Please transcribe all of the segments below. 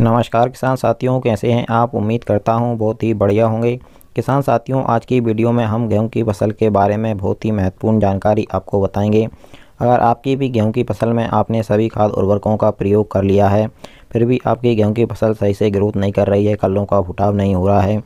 नमस्कार किसान साथियों कैसे हैं आप उम्मीद करता हूं बहुत ही बढ़िया होंगे किसान साथियों आज की वीडियो में हम गेहूं की फसल के बारे में बहुत ही महत्वपूर्ण जानकारी आपको बताएंगे अगर आपकी भी गेहूं की फसल में आपने सभी खाद उर्वरकों का प्रयोग कर लिया है फिर भी आपकी गेहूँ की फसल सही से ग्रोथ नहीं कर रही है कलों का फुटाव नहीं हो रहा है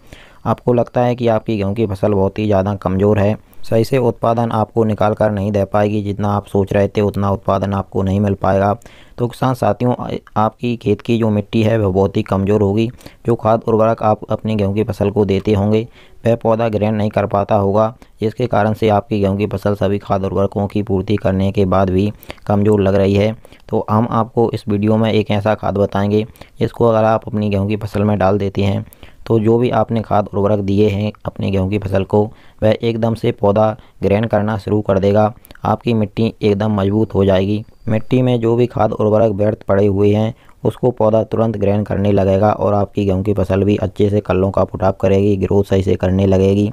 आपको लगता है कि आपकी गेहूँ की फसल बहुत ही ज़्यादा कमज़ोर है सही से उत्पादन आपको निकाल कर नहीं दे पाएगी जितना आप सोच रहे थे उतना उत्पादन आपको नहीं मिल पाएगा तो किसान साथियों आपकी खेत की जो मिट्टी है वह बहुत ही कमज़ोर होगी जो खाद उर्वरक आप अपनी गेहूं की फसल को देते होंगे वह पौधा ग्रहण नहीं कर पाता होगा जिसके कारण से आपकी गेहूँ की फसल सभी खाद उर्वरकों की पूर्ति करने के बाद भी कमज़ोर लग रही है तो हम आपको इस वीडियो में एक ऐसा खाद बताएंगे जिसको अगर आप अपनी गेहूँ की फसल में डाल देते हैं तो जो भी आपने खाद उर्वरक दिए हैं अपने गेहूं की फसल को वह एकदम से पौधा ग्रहण करना शुरू कर देगा आपकी मिट्टी एकदम मजबूत हो जाएगी मिट्टी में जो भी खाद उर्वरक व्यर्थ पड़े हुए हैं उसको पौधा तुरंत ग्रहण करने लगेगा और आपकी गेहूं की फसल भी अच्छे से कल्लों का पुटाप करेगी ग्रोथ सही से करने लगेगी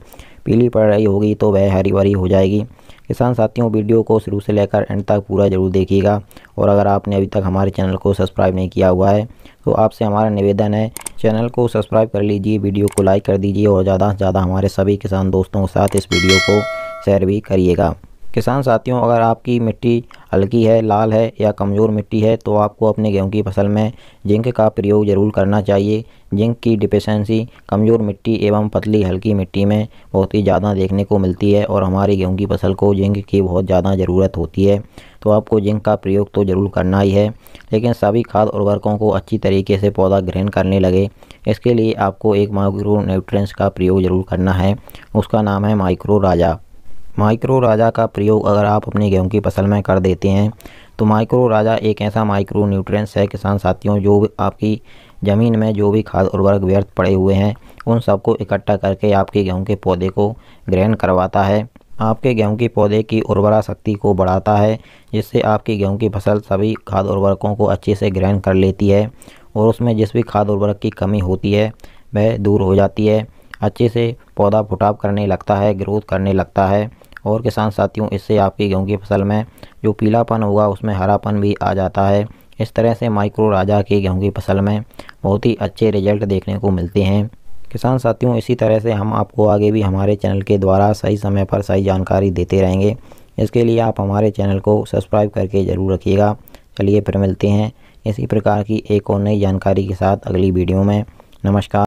पीली पड़ रही होगी तो वह हरी भरी हो जाएगी किसान साथियों वीडियो को शुरू से लेकर एंड तक पूरा ज़रूर देखिएगा और अगर आपने अभी तक हमारे चैनल को सब्सक्राइब नहीं किया हुआ है तो आपसे हमारा निवेदन है चैनल को सब्सक्राइब कर लीजिए वीडियो को लाइक कर दीजिए और ज़्यादा से ज़्यादा हमारे सभी किसान दोस्तों के साथ इस वीडियो को शेयर भी करिएगा किसान साथियों अगर आपकी मिट्टी हल्की है लाल है या कमज़ोर मिट्टी है तो आपको अपने गेहूं की फसल में जिंक का प्रयोग ज़रूर करना चाहिए जिंक की डिफिशेंसी कमज़ोर मिट्टी एवं पतली हल्की मिट्टी में बहुत ही ज़्यादा देखने को मिलती है और हमारी गेहूं की फसल को जिंक की बहुत ज़्यादा ज़रूरत होती है तो आपको जिंक का प्रयोग तो ज़रूर करना ही है लेकिन सभी खाद उर्वरकों को अच्छी तरीके से पौधा ग्रहण करने लगे इसके लिए आपको एक माइक्रो न्यूट्रेंस का प्रयोग ज़रूर करना है उसका नाम है माइक्रो राजा माइक्रो राजा का प्रयोग अगर आप अपने गेहूं की फसल में कर देते हैं तो माइक्रो राजा एक ऐसा माइक्रो न्यूट्रेंस है किसान साथियों जो आपकी ज़मीन में जो भी खाद उर्वरक व्यर्थ पड़े हुए हैं उन सबको इकट्ठा करके आपके गेहूँ के पौधे को ग्रहण करवाता है आपके गेहूं के पौधे की उर्वरा शक्ति को बढ़ाता है जिससे आपकी गेहूं की फसल सभी खाद उर्वरकों को अच्छे से ग्रहण कर लेती है और उसमें जिस भी खाद उर्वरक की कमी होती है वह दूर हो जाती है अच्छे से पौधा फुटाव करने लगता है ग्रोथ करने लगता है और किसान साथियों इससे आपकी गेहूँ की फसल में जो पीलापन होगा उसमें हरापन भी आ जाता है इस तरह से माइक्रो राजा की गेहूँ की फसल में बहुत ही अच्छे रिजल्ट देखने को मिलते हैं किसान साथियों इसी तरह से हम आपको आगे भी हमारे चैनल के द्वारा सही समय पर सही जानकारी देते रहेंगे इसके लिए आप हमारे चैनल को सब्सक्राइब करके ज़रूर रखिएगा चलिए फिर मिलते हैं इसी प्रकार की एक और नई जानकारी के साथ अगली वीडियो में नमस्कार